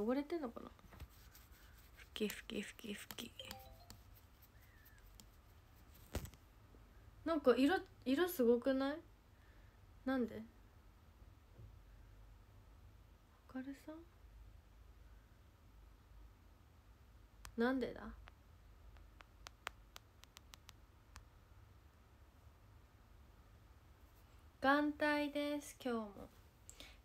汚れてんのかな拭き拭き拭き拭きなんか色色すごくないなんで明るさなんでだ眼帯です今日も。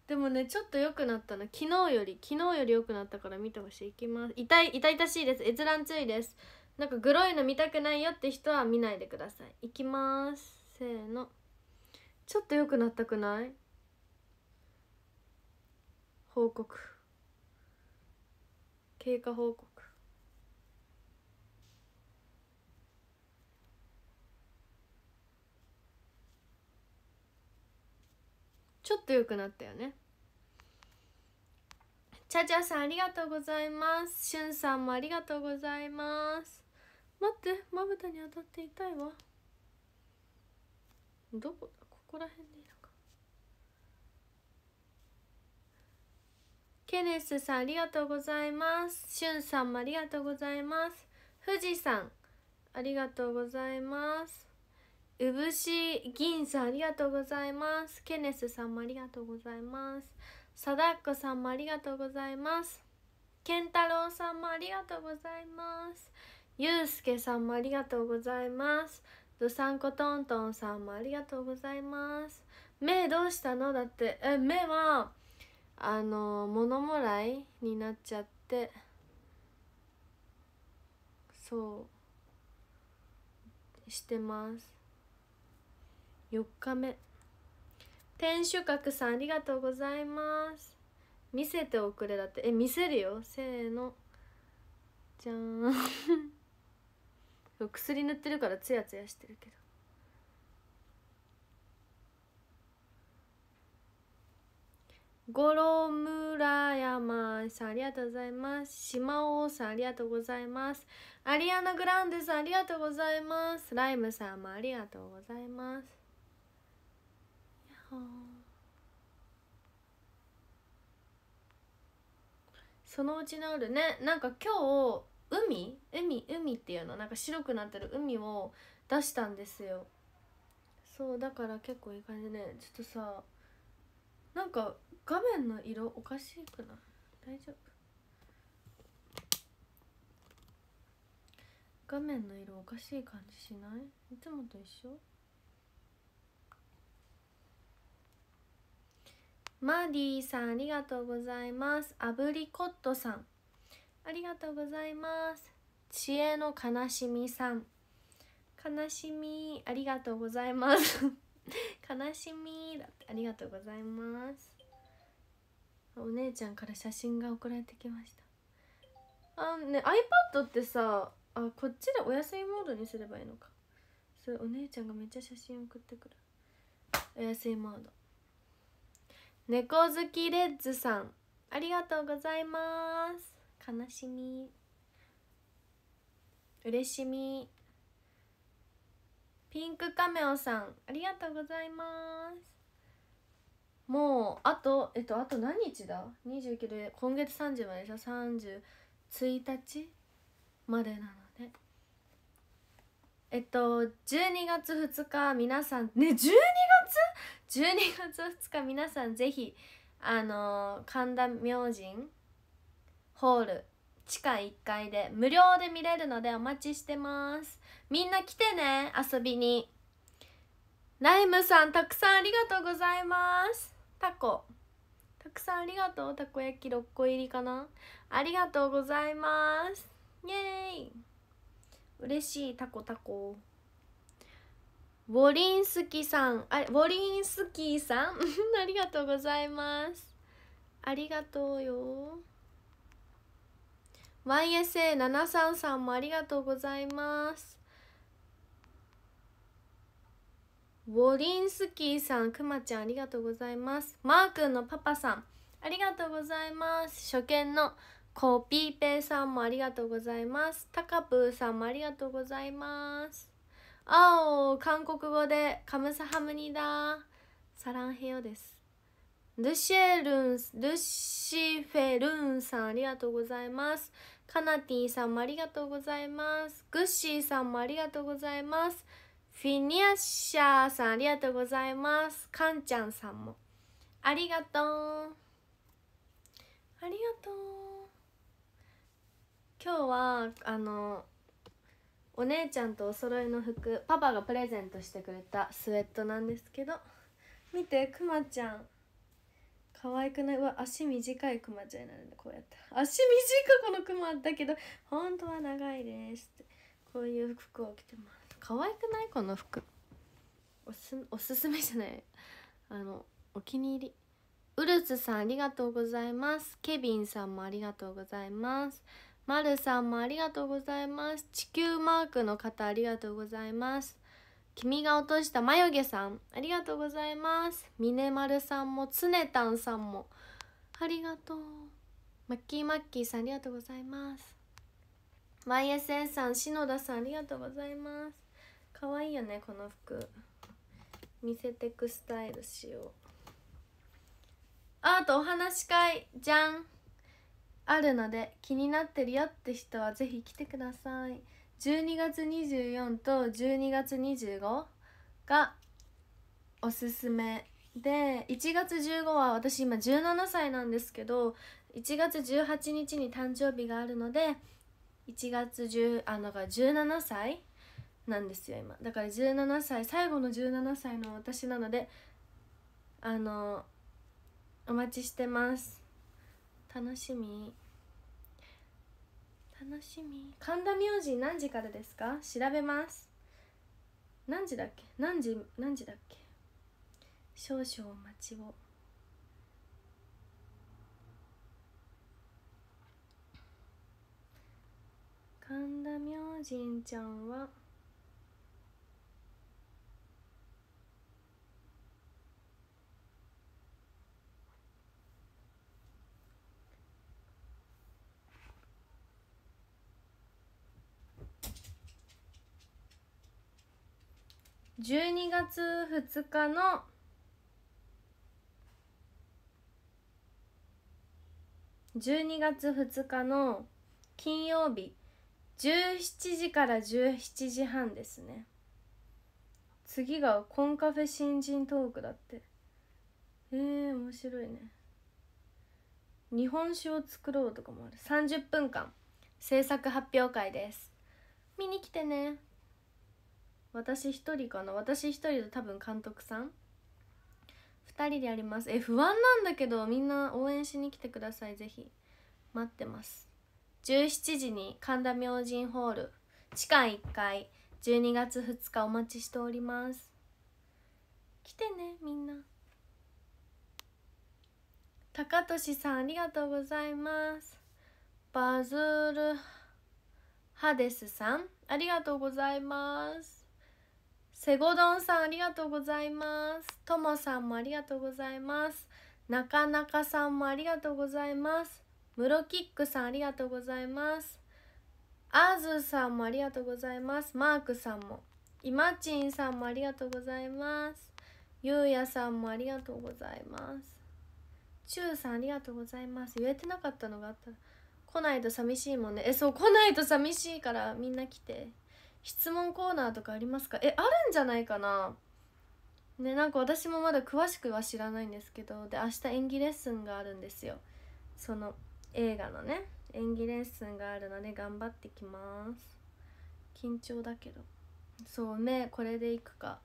でもねちょっと良くなったの昨日より昨日より良くなったから見てほしいいきます痛い痛々しいです閲覧注意ですなんかグロいの見たくないよって人は見ないでくださいいきますせーのちょっと良くなったくない報告経過報告ちょっと良くなったよねちゃちゃさんありがとうございますしゅんさんもありがとうございます待ってまぶたに当たって痛いわどこだここら辺でいいのかケネスさんありがとうございますしゅんさんもありがとうございます富士山ありがとうございますうぶし銀さんありがとうございますケネスさんもありがとうございますサダッコさんもありがとうございますケンタロウさんもありがとうございますゆうすけさんもありがとうございますどさんこトントンさんもありがとうございます目どうしたのだってえ目はあの物もらいになっちゃってそうしてます四日目天守閣さんありがとうございます見せておくれだってえ見せるよせーのじゃーん 薬塗ってるからツヤツヤしてるけど五郎村山さんありがとうございます島尾さんありがとうございますアリアナ・グランデさんありがとうございますライムさんもありがとうございますそのうち治るねなんか今日海海海っていうのなんか白くなってる海を出したんですよそうだから結構いい感じでねちょっとさなんか画面の色おかしくない大丈夫画面の色おかしい感じしないいつもと一緒マーディーさんありがとうございますアブリコットさんありがとうございます知恵の悲しみさん悲しみありがとうございます 悲しみだってありがとうございますお姉ちゃんから写真が送られてきましたあね iPad ってさあこっちでお休みモードにすればいいのかそれお姉ちゃんがめっちゃ写真送ってくるお休みモード猫好きレッズさんありがとうございます悲しみ嬉しみピンクカメオさんありがとうございますもうあとえっとあと何日だ29で今月30まででしょ3 1日までなのえっと12月2日皆さんね12月 ?12 月2日皆さんぜひあのー、神田明神ホール地下1階で無料で見れるのでお待ちしてますみんな来てね遊びにライムさんたくさんありがとうございますタコたくさんありがとうたこ焼き6個入りかなありがとうございますイエーイ嬉しいタコタコウォリンスキさんあウォリンスキーさん ありがとうございますありがとうよ YSA73 さんもありがとうございますウォリンスキーさんくまちゃんありがとうございますマー君のパパさんありがとうございます初見のコピーペイさんもありがとうございます。タカプーさんもありがとうございます。お、韓国語でカムサハムニダ。サランヘヨです。ルシェルン、ルシフェルンさんありがとうございます。カナティさんもありがとうございます。グッシーさんもありがとうございます。フィニアッシャーさんありがとうございます。カンちゃんさんも。ありがとう。ありがとう。今日はあのお姉ちゃんとお揃いの服パパがプレゼントしてくれたスウェットなんですけど見てくまちゃん可愛くないうわ足短いくまちゃんなんでこうやって足短いこのくまだけど本当は長いですってこういう服を着てます可愛くないこの服おすおすすめじゃないあのお気に入りウルツさんありがとうございますケビンさんもありがとうございますまるさんもありがとうございます地球マークの方ありがとうございます君が落とした眉毛さんありがとうございます峰丸さんもつねたんさんもありがとうマッキーマッキーさんありがとうございます YSN さん篠田さんありがとうございます可愛いよねこの服見せてくスタイルしようアートお話し会じゃんあるので気になってるよって人はぜひ来てください12月24と12月25がおすすめで1月15は私今17歳なんですけど1月18日に誕生日があるので1月10あのが17歳なんですよ今だから17歳最後の17歳の私なのであのお待ちしてます楽しみ楽しみ神田明神何時からですか調べます何時だっけ何時何時だっけ少々お待ちを神田明神ちゃんは12月2日の12月2日の金曜日17時から17時半ですね次がコンカフェ新人トークだってえー、面白いね日本酒を作ろうとかもある30分間制作発表会です見に来てね私一人かな私一人と多分監督さん2人でやりますえ不安なんだけどみんな応援しに来てくださいぜひ待ってます17時に神田明神ホール地下1階12月2日お待ちしております来てねみんな高俊さんありがとうございますバズールハデスさんありがとうございますセゴドンさんありがとうございますともさんもありがとうございますなかなかさんもありがとうございますムロキックさんありがとうございますアーズさんもありがとうございますマークさんもイマチンさんもありがとうございますゆうやさんもありがとうございますちゅうさんありがとうございます言えてなかったのがあった来ないと寂しいもんねえそう来ないと寂しいからみんな来て質問コーナーとかありますかえあるんじゃないかなねなんか私もまだ詳しくは知らないんですけどで明日演技レッスンがあるんですよその映画のね演技レッスンがあるので頑張ってきます緊張だけどそうねこれでいくか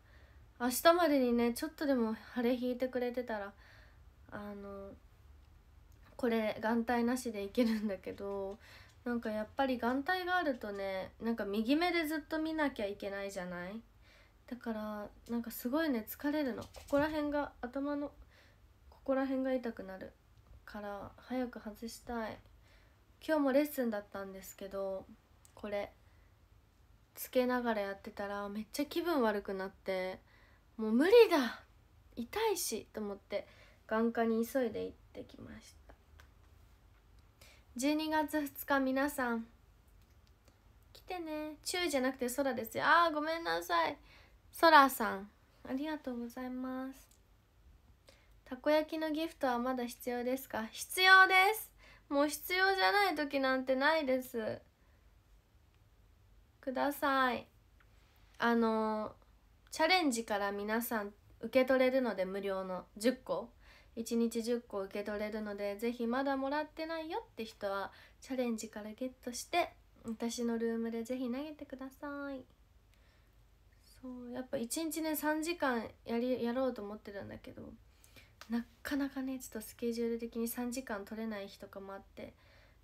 明日までにねちょっとでも晴れ引いてくれてたらあのこれ眼帯なしでいけるんだけどなんかやっぱり眼帯があるとねなんか右目でずっと見なきゃいけないじゃないだからなんかすごいね疲れるのここら辺が頭のここら辺が痛くなるから早く外したい今日もレッスンだったんですけどこれつけながらやってたらめっちゃ気分悪くなってもう無理だ痛いしと思って眼科に急いで行ってきました12月2日皆さん来てね注意じゃなくて空ですよあーごめんなさい空さんありがとうございますたこ焼きのギフトはまだ必要ですか必要ですもう必要じゃない時なんてないですくださいあのチャレンジから皆さん受け取れるので無料の10個1日10個受け取れるのでぜひまだもらってないよって人はチャレンジからゲットして私のルームでぜひ投げてくださいそうやっぱ1日ね3時間やりやろうと思ってるんだけどなかなかねちょっとスケジュール的に3時間取れない日とかもあって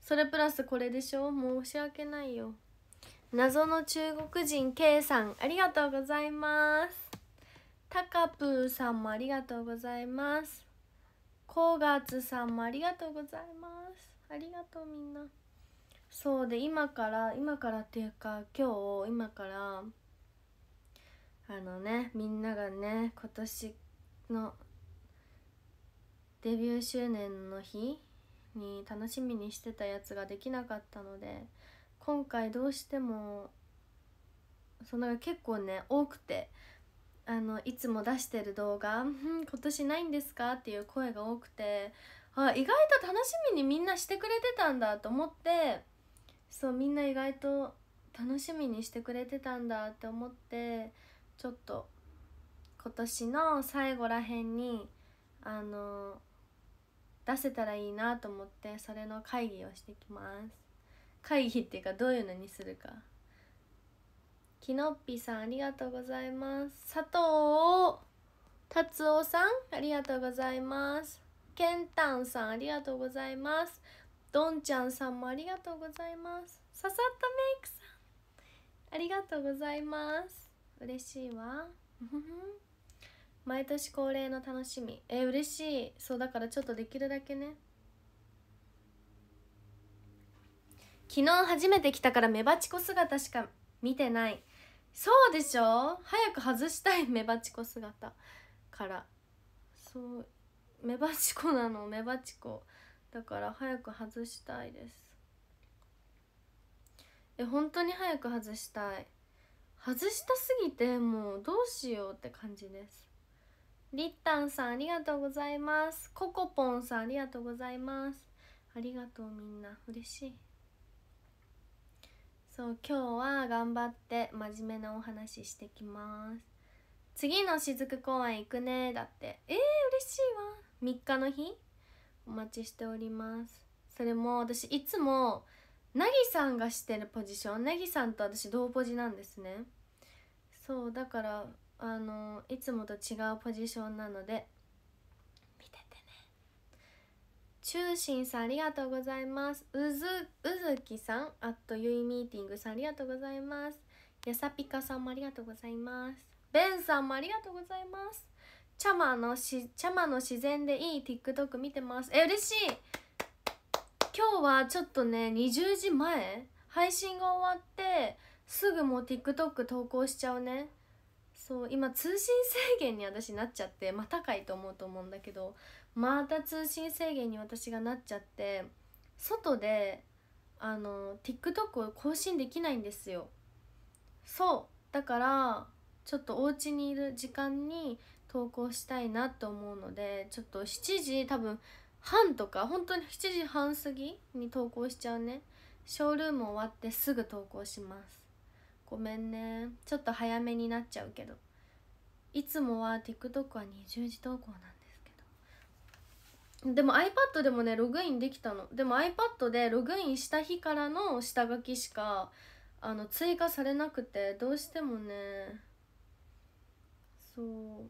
それプラスこれでしょ申し訳ないよ謎の中国人 K さんありがとうございますタカプーさんもありがとうございますー月さんもありがとうございますありがとうみんなそうで今から今からっていうか今日今からあのねみんながね今年のデビュー周年の日に楽しみにしてたやつができなかったので今回どうしてもその結構ね多くてあのいつも出してる動画「今年ないんですか?」っていう声が多くてあ意外と楽しみにみんなしてくれてたんだと思ってそうみんな意外と楽しみにしてくれてたんだって思ってちょっと今年の最後らへんにあの出せたらいいなと思ってそれの会議をしてきます会議っていうかどういうのにするか。きのっぴさんありがとうございます佐藤達夫さんありがとうございますけんたんさんありがとうございますどんちゃんさんもありがとうございますささっとメイクさんありがとうございます嬉しいわ 毎年恒例の楽しみえ嬉しいそうだからちょっとできるだけね昨日初めて来たからメバチコ姿しか見てないそうでしょ早く外したいメバチコ姿からそうメバチコなのメバチコだから早く外したいですえ本当に早く外したい外したすぎてもうどうしようって感じですりったんさんありがとうございますここぽんさんありがとうございますありがとうみんな嬉しいそう今日は頑張って真面目なお話してきます次の雫公園行くねだってえー、嬉しいわ3日の日お待ちしておりますそれも私いつもなぎさんがしてるポジションなぎさんと私同ポジなんですねそうだからあのいつもと違うポジションなので中心さんありがとうございます。うず、うずきさん、あとゆいミーティングさんありがとうございます。やさぴかさんもありがとうございます。ベンさんもありがとうございます。チャマのし、チャマの自然でいい TikTok 見てます。え、嬉しい今日はちょっとね、20時前配信が終わって、すぐもう TikTok 投稿しちゃうね。そう、今通信制限に私なっちゃって、またかいと思うと思うんだけど、また通信制限に私がなっちゃって外であの TikTok を更新できないんですよそうだからちょっとお家にいる時間に投稿したいなと思うのでちょっと7時多分半とか本当に7時半過ぎに投稿しちゃうねショールーム終わってすぐ投稿しますごめんねちょっと早めになっちゃうけどいつもは TikTok は20時投稿なんでも iPad でもねログインできたのでも iPad でログインした日からの下書きしかあの追加されなくてどうしてもねそう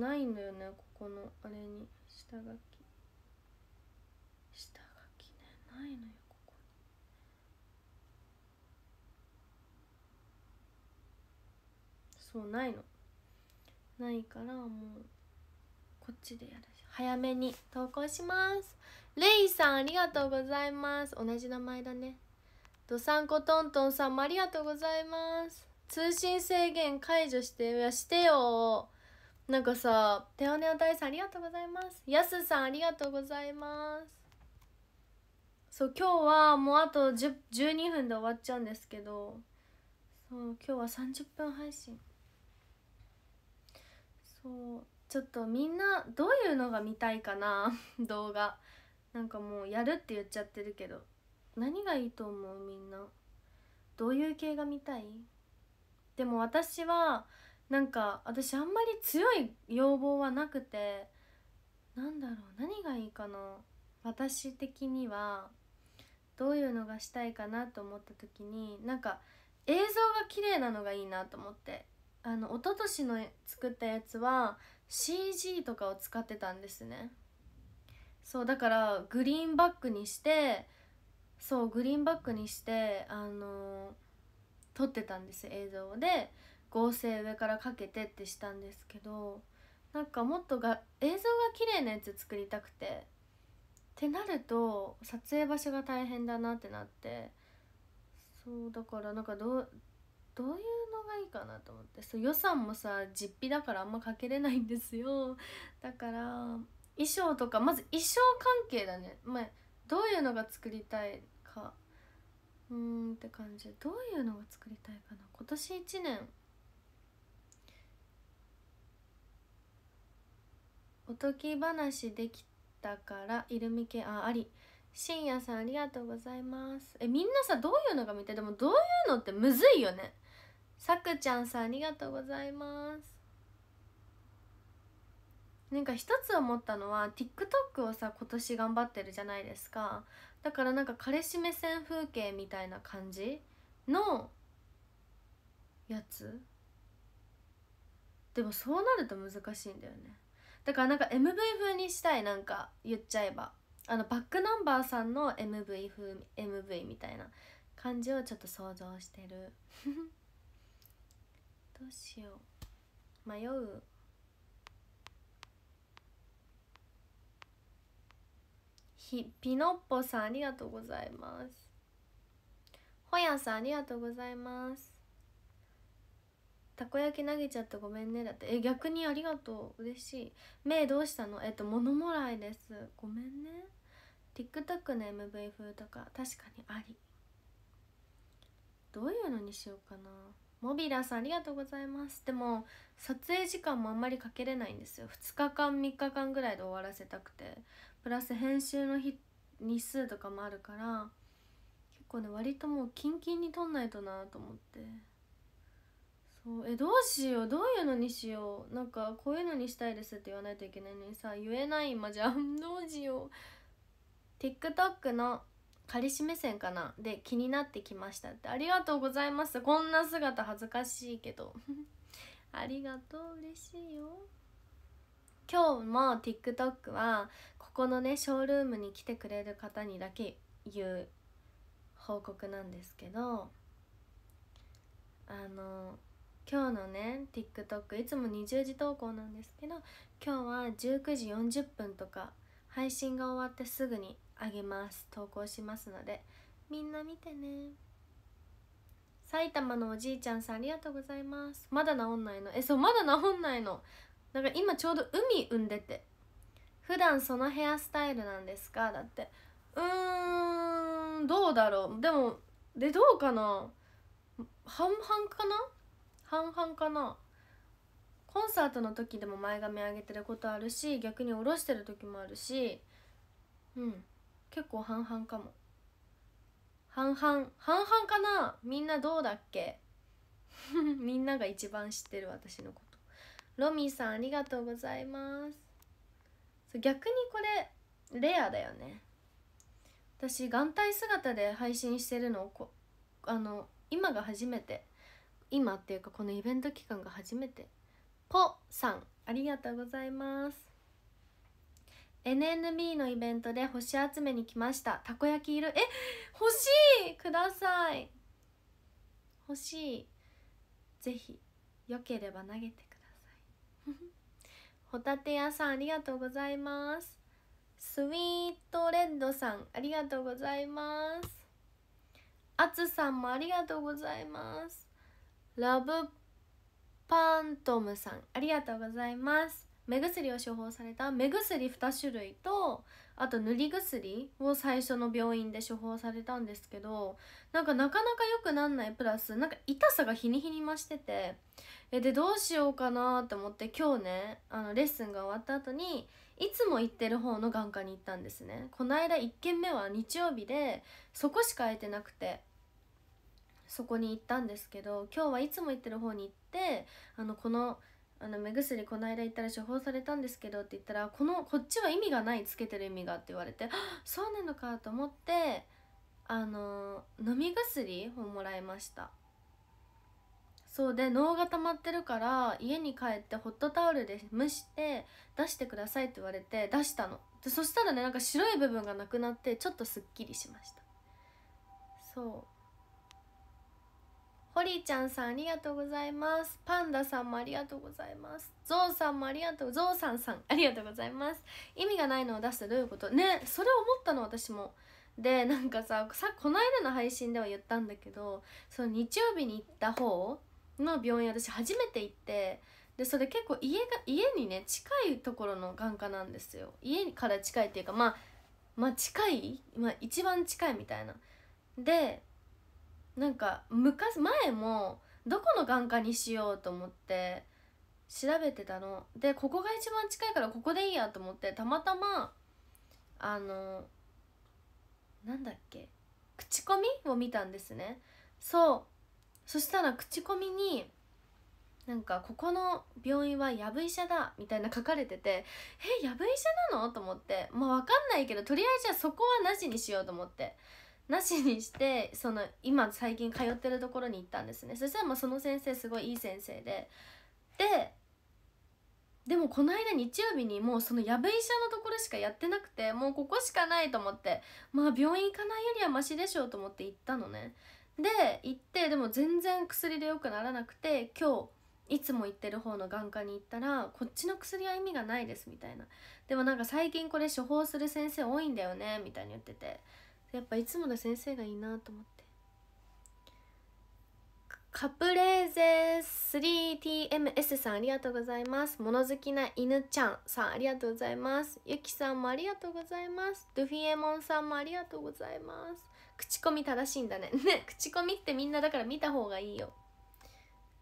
ないんだよねここのあれに下書き下書きねないのよここにそうないのないからもうこっちでやるし早めに投稿しますレイさんありがとうございます同じ名前だねどさんこトントンさんもありがとうございます通信制限解除していやしてよなんかさテオネオ大さんありがとうございますやすさんありがとうございますそう今日はもうあと10 12分で終わっちゃうんですけどそう今日は30分配信そうちょっとみんなどういうのが見たいかな 動画なんかもうやるって言っちゃってるけど何がいいと思うみんなどういう系が見たいでも私はなんか私あんまり強い要望はなくてなんだろう何がいいかな私的にはどういうのがしたいかなと思った時になんか映像が綺麗なのがいいなと思ってあの一昨年の作ったやつは CG とかを使ってたんですねそうだからグリーンバックにしてそうグリーンバックにしてあのー、撮ってたんです映像で合成上からかけてってしたんですけどなんかもっとが映像が綺麗なやつ作りたくてってなると撮影場所が大変だなってなってそうだからなんかどうどういうのがいいかなと思ってそう予算もさ実費だからあんまかけれないんですよだから衣装とかまず衣装関係だね、まあ、どういうのが作りたいかうーんって感じどういうのが作りたいかな今年1年おとき話できたからイルミ系ああり深夜さんありがとうございますえみんなさどういうのが見たいでもどういうのってむずいよねさくちゃんさんありがとうございますなんか一つ思ったのは TikTok をさ今年頑張ってるじゃないですかだからなんか彼氏目線風景みたいな感じのやつでもそうなると難しいんだよねだからなんか MV 風にしたいなんか言っちゃえばあのバックナンバーさんの MV 風 MV みたいな感じをちょっと想像してる どうしよう迷うひピノッポさんありがとうございますほやさんありがとうございますたこ焼き投げちゃってごめんねだってえ逆にありがとう嬉しい目どうしたのえっと物もらいですごめんね TikTok の MV 風とか確かにありどういうのにしようかなモビラさんありがとうございますでも撮影時間もあんまりかけれないんですよ2日間3日間ぐらいで終わらせたくてプラス編集の日日数とかもあるから結構ね割ともうキンキンに撮んないとなと思ってそうえどうしようどういうのにしようなんかこういうのにしたいですって言わないといけないのにさ言えない今じゃん どうしよう TikTok の彼氏目線かなで気になってきましたってありがとうございますこんな姿恥ずかしいけど ありがとう嬉しいよ今日も TikTok はここのねショールームに来てくれる方にだけ言う報告なんですけどあの今日のね TikTok いつも20時投稿なんですけど今日は19時40分とか配信が終わってすぐにあげます投稿しますのでみんな見てね埼玉のおじいちゃんさんありがとうございますまだ治んないのえそうまだ治んないのだから今ちょうど海産んでて普段そのヘアスタイルなんですかだってうーんどうだろうでもでどうかな半々かな半々かなコンサートの時でも前髪上げてることあるし逆に下ろしてる時もあるしうん結構半々かも半々半々かなみんなどうだっけ みんなが一番知ってる私のことロミーさんありがとうございます逆にこれレアだよね私眼帯姿で配信してるのをこあの今が初めて今っていうかこのイベント期間が初めてポさんありがとうございます NNB のイベントで星集めに来ましたたこ焼きいるえ欲しいください欲しいぜひよければ投げてください ホタテ屋さんありがとうございますスイートレッドさんありがとうございますあつさんもありがとうございますラブパントムさんありがとうございます目薬を処方された目薬2種類とあと塗り薬を最初の病院で処方されたんですけどなんかなかなか良くなんないプラスなんか痛さが日に日に増しててでどうしようかなと思って今日ねあのレッスンが終わった後にいつも行ってる方の眼科に行ったんですねこの間1軒目は日曜日でそこしか空いてなくてそこに行ったんですけど今日はいつも行ってる方に行ってあのこの「あの目薬この間行ったら処方されたんですけどって言ったらこのこっちは意味がないつけてる意味がって言われてそうなのかと思ってあの飲み薬をもらいましたそうで脳が溜まってるから家に帰ってホットタオルで蒸して出してくださいって言われて出したのでそしたらねなんか白い部分がなくなってちょっとすっきりしましたそうホリーちゃんさんありがとうございますパンダさんもありがとうございますゾウさんもありがとうゾウさんさんありがとうございます意味がないのを出してどういうことねそれ思ったの私もでなんかささこの間の配信では言ったんだけどその日曜日に行った方の病院私初めて行ってでそれ結構家が家にね近いところの眼科なんですよ家から近いっていうかまあまあ近い、まあ、一番近いみたいなでなんか昔前もどこの眼科にしようと思って調べてたのでここが一番近いからここでいいやと思ってたまたまあのなんだっけ口コミを見たんですねそうそしたら口コミになんかここの病院はやぶ医者だみたいな書かれててえやぶ医者なのと思ってまあ分かんないけどとりあえずじゃあそこはなしにしようと思ってなしにしてその今最近通ってるところに行ったんですねそしたらまあその先生すごいいい先生でででもこの間日曜日にもうその矢部医者のところしかやってなくてもうここしかないと思ってまあ病院行かないよりはマシでしょうと思って行ったのねで行ってでも全然薬で良くならなくて今日いつも行ってる方の眼科に行ったらこっちの薬は意味がないですみたいなでもなんか最近これ処方する先生多いんだよねみたいに言っててやっぱいつもの先生がいいなと思ってカプレーゼ 3TMS さんありがとうございます物好きな犬ちゃんさんありがとうございますゆきさんもありがとうございますドゥフィエモンさんもありがとうございます口コミ正しいんだねね口コミってみんなだから見た方がいいよ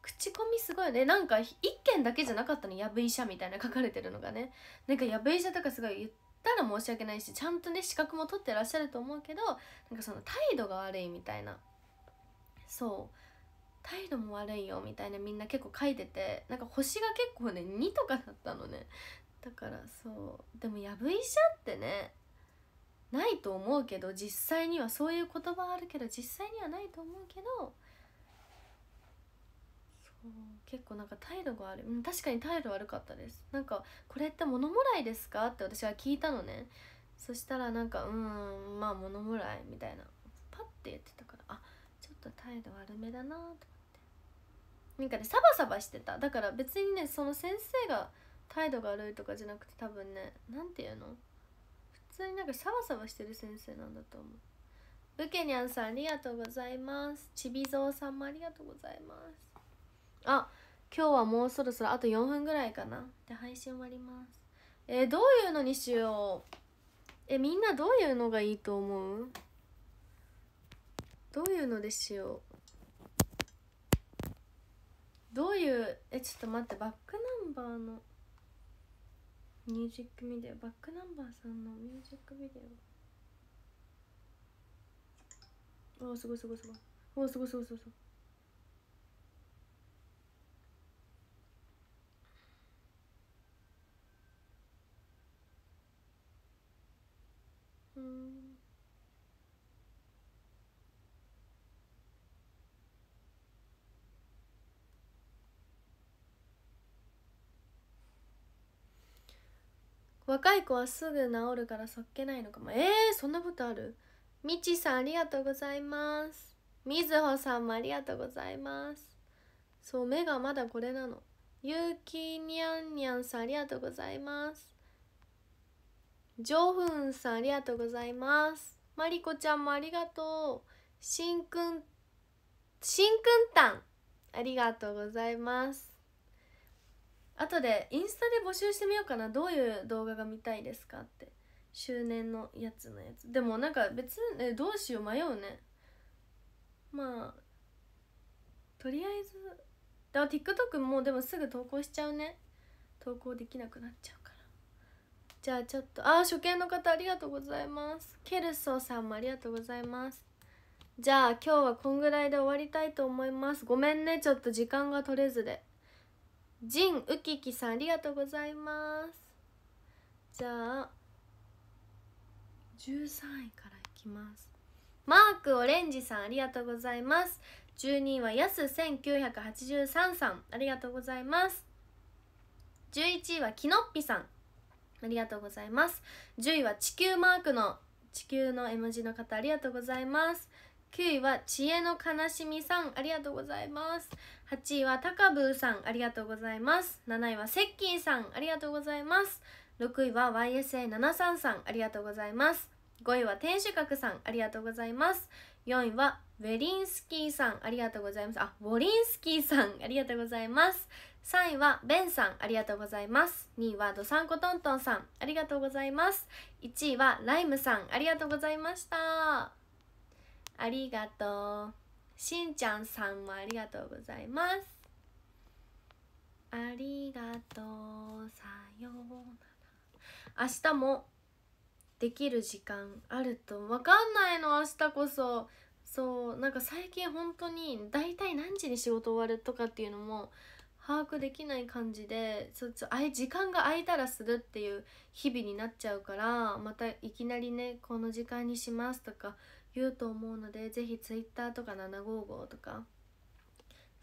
口コミすごいねなんか1件だけじゃなかったの「ヤブ医者」みたいな書かれてるのがねなんかヤブ医者とかすごい言ってったら申し訳ないしちゃんとね資格も取ってらっしゃると思うけどなんかその態度が悪いみたいなそう態度も悪いよみたいなみんな結構書いててなんか星が結構ね2とかだったのねだからそうでもやぶ医者ってねないと思うけど実際にはそういう言葉あるけど実際にはないと思うけど結構なんか態度が悪い、うん、確かに態度悪かったですなんか「これって物もらいですか?」って私は聞いたのねそしたらなんか「うんまあ物もらい」みたいなパッて言ってたからあちょっと態度悪めだなと思ってなんかねサバサバしてただから別にねその先生が態度が悪いとかじゃなくて多分ね何て言うの普通になんかサバサバしてる先生なんだと思うウケニャンさんありがとうございますちびぞうさんもありがとうございますあ今日はもうそろそろあと4分ぐらいかなで配信終わりますえー、どういうのにしようえみんなどういうのがいいと思うどういうのでしようどういうえちょっと待ってバックナンバーのミュージックビデオバックナンバーさんのミュージックビデオおすごいすごいすごいおすごいすごいすごい若い子はすぐ治るからそっけないのかもえー、そんなことあるみちさんありがとうございますみずほさんもありがとうございますそう目がまだこれなのゆうきにゃんにゃんさんありがとうございますジョフンさんありがとうございますまりこちゃんもありがとうしんくんしんくんたんありがとうございます後でインスタで募集してみようかなどういう動画が見たいですかって周年のやつのやつでもなんか別にどうしよう迷うねまあとりあえずだから TikTok もでもすぐ投稿しちゃうね投稿できなくなっちゃうからじゃあちょっとああ初見の方ありがとうございますケルソーさんもありがとうございますじゃあ今日はこんぐらいで終わりたいと思いますごめんねちょっと時間が取れずでジンウキキさんありがとうございますじゃあ13位からいきますマークオレンジさんありがとうございます12位はやす1983さんありがとうございます11位はキノっぴさんありがとうございます10位は地球マークの地球の絵文字の方ありがとうございます9位は知恵の悲しみさんありがとうございます8位はタカブーさんありがとうございます7位はセッキーさんありがとうございます6位は YSA73 さんありがとうございます5位は天守閣さんありがとうございます4位はウェリンスキーさんありがとうございますあウォリンスキーさんありがとうございます3位はベンさんありがとうございます2位はドサンコトントンさんありがとうございます1位はライムさんありがとうございましたありがとうしんちゃんさんもありがとうございますありがとうさようなら明日もできる時間あると分かんないの明日こそそうなんか最近本当に大体何時に仕事終わるとかっていうのも把握できない感じでそそあい時間が空いたらするっていう日々になっちゃうからまたいきなりねこの時間にしますとか言うと思うので是非 Twitter とか755とか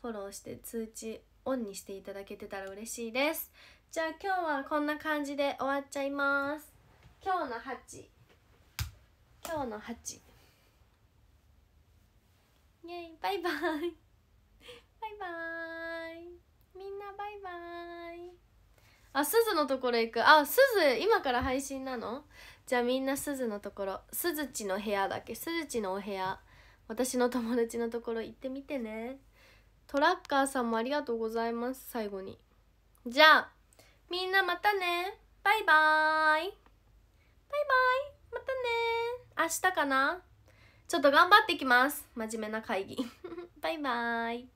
フォローして通知オンにしていただけてたら嬉しいですじゃあ今日はこんな感じで終わっちゃいます今日の8今日の8イェイバイバイバイバーイみんなバイバーイあすずのところ行くあすず今から配信なのじゃあみんなすずのところすずちの部屋だけすずちのお部屋私の友達のところ行ってみてねトラッカーさんもありがとうございます最後にじゃあみんなまたねバイバーイバイバイまたね明日かなちょっと頑張ってきます真面目な会議 バイバーイ